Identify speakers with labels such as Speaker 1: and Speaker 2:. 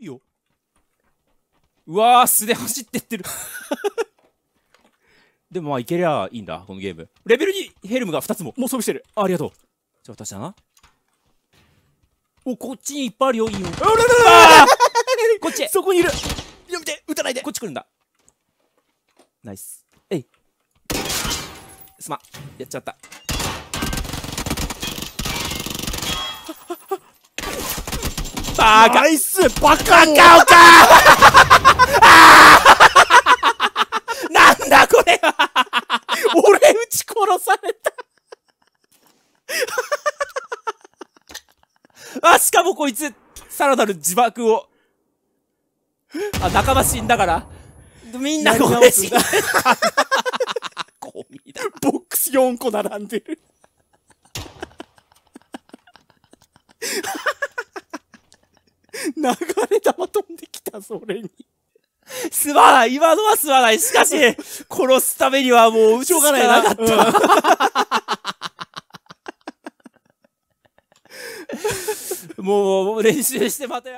Speaker 1: いいよ。うわー、素で走ってってる でもまあ、いけりゃいいんだ、このゲーム。レベル2、ヘルムが2つも、もう装備してる。ありがとう。じゃあ、私だな。お、こっちにいっぱいあるよ、いいよ。あらららこっちそこにいるやめて撃たないでこっち来るんだナイスえいすまんやっちゃったバカイスバカオ
Speaker 2: カ なんだこれは俺撃ち殺された
Speaker 1: あ、しかもこいつ、さらなる自爆を。あ、仲間死んだから。みんなごめん死んだ。ゴミだ。ボックス4個並んでる。
Speaker 2: 流れ玉飛んできた、それに。すまない今のはすまないしかし、
Speaker 1: 殺すためにはもう、しょうがないなかった。もう、練習してまたや